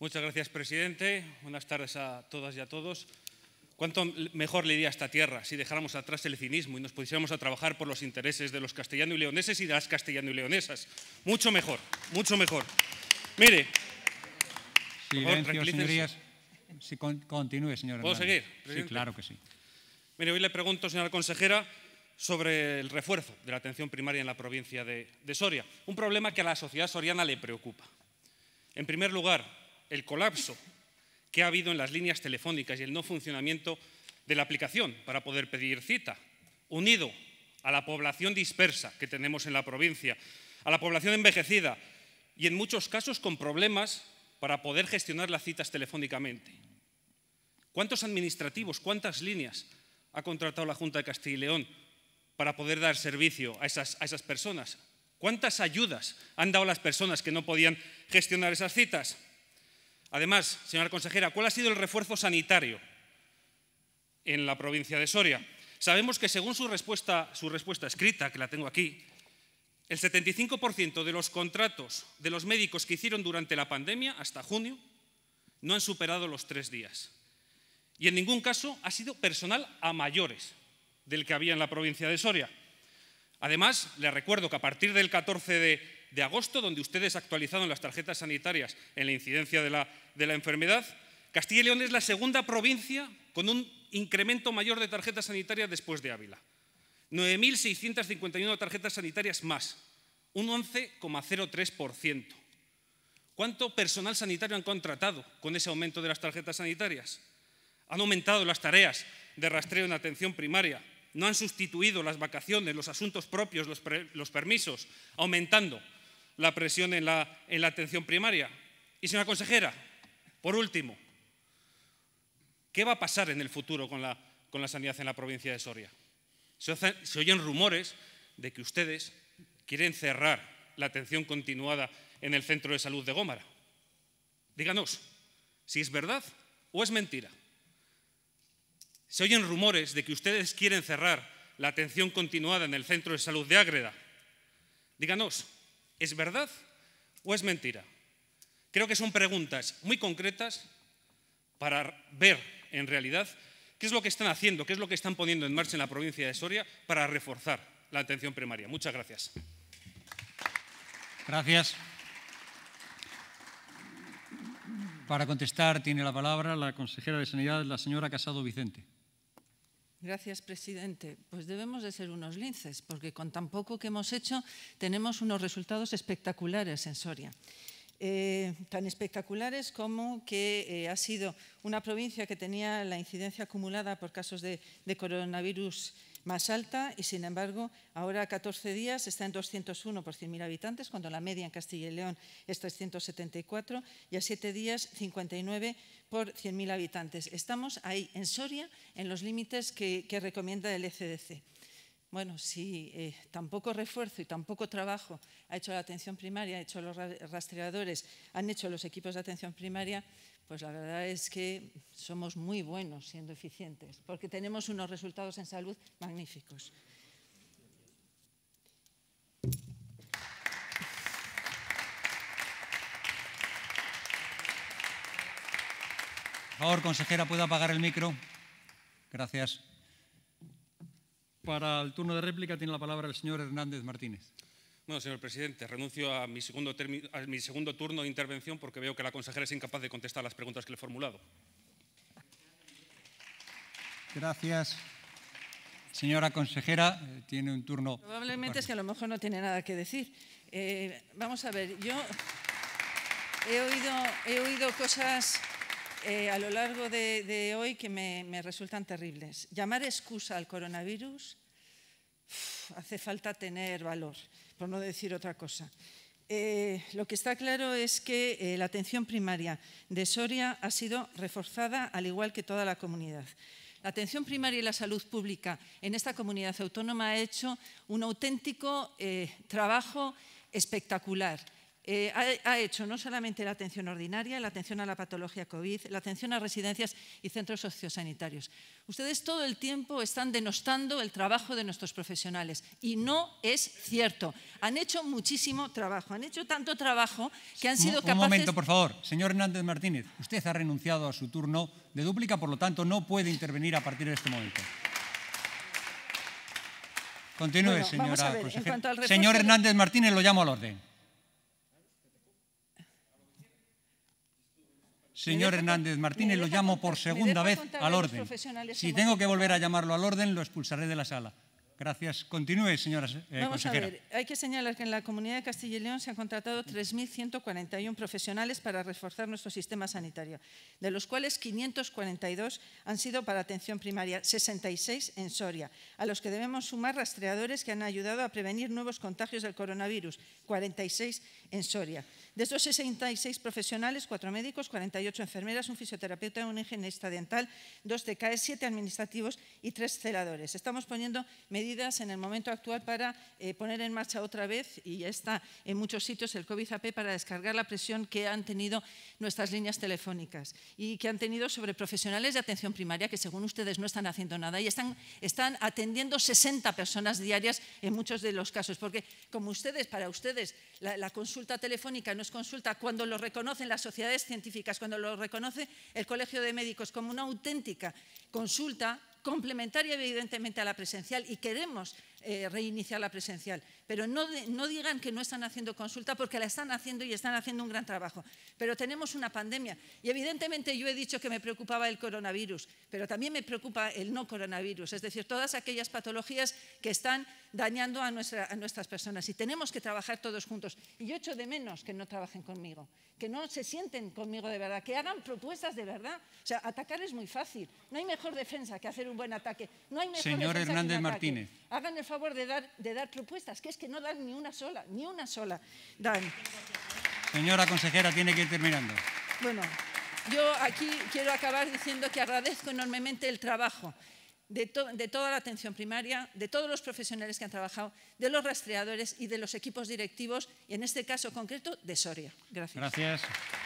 Muchas gracias, presidente. Buenas tardes a todas y a todos. ¿Cuánto mejor le iría a esta tierra si dejáramos atrás el cinismo y nos pusiéramos a trabajar por los intereses de los castellanos y leoneses y de las castellano y leonesas? Mucho mejor, mucho mejor. Mire. Silencio, señorías. Si continúe, señor. ¿Puedo seguir? Sí, claro que sí. Mire, hoy le pregunto, señora consejera, sobre el refuerzo de la atención primaria en la provincia de, de Soria. Un problema que a la sociedad soriana le preocupa. En primer lugar, el colapso que ha habido en las líneas telefónicas y el no funcionamiento de la aplicación para poder pedir cita, unido a la población dispersa que tenemos en la provincia, a la población envejecida y en muchos casos con problemas para poder gestionar las citas telefónicamente. ¿Cuántos administrativos, cuántas líneas ha contratado la Junta de Castilla y León para poder dar servicio a esas, personas? ¿Cuántas ayudas han dado las personas que no podían gestionar esas citas? Además, señora consejera, ¿cuál ha sido el refuerzo sanitario en la provincia de Soria? Sabemos que según su respuesta, su respuesta escrita, que la tengo aquí, el 75% de los contratos de los médicos que hicieron durante la pandemia hasta junio no han superado los tres días. Y en ningún caso ha sido personal a mayores del que había en la provincia de Soria. Además, le recuerdo que a partir del 14 de de agosto, donde ustedes actualizaron las tarjetas sanitarias en la incidencia de la, enfermedad, Castilla y León es la segunda provincia con un incremento mayor de tarjetas sanitarias después de Ávila. 9.651 tarjetas sanitarias más, un 11,03%. ¿Cuánto personal sanitario han contratado con ese aumento de las tarjetas sanitarias? Han aumentado las tareas de rastreo en atención primaria, no han sustituido las vacaciones, los asuntos propios, los permisos, aumentando la presión en la, atención primaria. Y señora consejera, por último, ¿qué va a pasar en el futuro con la, sanidad en la provincia de Soria? Se, se oyen rumores de que ustedes quieren cerrar la atención continuada en el centro de salud de Gómara. Díganos si es verdad o es mentira. Se oyen rumores de que ustedes quieren cerrar la atención continuada en el centro de salud de Ágreda. Díganos ¿Es verdad o es mentira? Creo que son preguntas muy concretas para ver en realidad qué es lo que están haciendo, qué es lo que están poniendo en marcha en la provincia de Soria para reforzar la atención primaria. Muchas gracias. Gracias. Para contestar tiene la palabra la consejera de Sanidad, la señora Casado Vicente. Gracias, presidente. Pues debemos de ser unos linces, porque con tan poco que hemos hecho tenemos unos resultados espectaculares en Soria. Eh, tan espectaculares como que eh, ha sido una provincia que tenía la incidencia acumulada por casos de coronavirus más alta y, sin embargo, ahora a 14 días está en 201 por 100.000 habitantes, cuando la media en Castilla y León es 374, y a 7 días 59 por 100.000 habitantes. Estamos ahí, en Soria, en los límites que, recomienda el ECDC. Bueno, si eh, tampoco refuerzo y tampoco trabajo ha hecho la atención primaria, ha hecho los rastreadores, han hecho los equipos de atención primaria, pues la verdad es que somos muy buenos siendo eficientes, porque tenemos unos resultados en salud magníficos. Por favor, consejera, ¿puedo apagar el micro? Gracias. Para el turno de réplica tiene la palabra el señor Hernández Martínez. Bueno, señor presidente, renuncio a mi, segundo turno de intervención porque veo que la consejera es incapaz de contestar las preguntas que le he formulado. Gracias. Señora consejera, eh, tiene un turno. Probablemente es que a lo mejor no tiene nada que decir. Eh, vamos a ver, yo he oído, cosas eh, a lo largo de, hoy que me, resultan terribles. Llamar excusa al coronavirus hace falta tener valor no decir otra cosa. Eh, lo que está claro es que eh, la atención primaria de Soria ha sido reforzada al igual que toda la comunidad. La atención primaria y la salud pública en esta comunidad autónoma ha hecho un auténtico eh, trabajo espectacular. Eh, ha, hecho no solamente la atención ordinaria, la atención a la patología COVID, la atención a residencias y centros sociosanitarios. Ustedes todo el tiempo están denostando el trabajo de nuestros profesionales y no es cierto. Han hecho muchísimo trabajo, han hecho tanto trabajo que han sido un, capaces... Un momento, por favor. Señor Hernández Martínez, usted ha renunciado a su turno de dúplica, por lo tanto no puede intervenir a partir de este momento. Continúe, señora Señor Hernández Martínez, lo llamo al orden. señor Hernández Martínez, lo llamo por segunda vez al orden. Si tengo que volver a llamarlo al orden, lo expulsaré de la sala. Gracias. Continúe, señora consejera. Eh, Vamos a ver, hay que señalar que en la Comunidad de Castilla y León se han contratado 3.141 profesionales para reforzar nuestro sistema sanitario, de los cuales 542 han sido para atención primaria, 66 en Soria, a los que debemos sumar rastreadores que han ayudado a prevenir nuevos contagios del coronavirus, 46 en Soria. De estos 66 profesionales, cuatro médicos, 48 enfermeras, un fisioterapeuta, un higienista dental, 2 CAE, 7 administrativos y tres celadores. Estamos poniendo medidas en el momento actual para eh, poner en marcha otra vez, y ya está en muchos sitios, el COVID para descargar la presión que han tenido nuestras líneas telefónicas y que han tenido sobre profesionales de atención primaria que según ustedes no están haciendo nada y están, están atendiendo 60 personas diarias en muchos de los casos. Porque como ustedes, para ustedes, la, la consulta telefónica no es consulta cuando lo reconocen las sociedades científicas, cuando lo reconoce el Colegio de Médicos como una auténtica consulta, complementaria evidentemente a la presencial y queremos eh, reiniciar la presencial. Pero no, no digan que no están haciendo consulta porque la están haciendo y están haciendo un gran trabajo. Pero tenemos una pandemia y evidentemente yo he dicho que me preocupaba el coronavirus, pero también me preocupa el no coronavirus, es decir, todas aquellas patologías que están dañando a, nuestra, nuestras personas y tenemos que trabajar todos juntos. Y yo echo de menos que no trabajen conmigo, que no se sienten conmigo de verdad, que hagan propuestas de verdad. O sea, atacar es muy fácil. No hay mejor defensa que hacer un buen ataque. No hay mejor Señor Hernández Martínez. Hagan favor de dar, de dar propuestas, que es que no dan ni una sola, ni una sola dan. Señora consejera, tiene que ir terminando. Bueno, yo aquí quiero acabar diciendo que agradezco enormemente el trabajo de, de, toda la atención primaria, de todos los profesionales que han trabajado, de los rastreadores y de los equipos directivos, y en este caso concreto de Soria. Gracias. Gracias.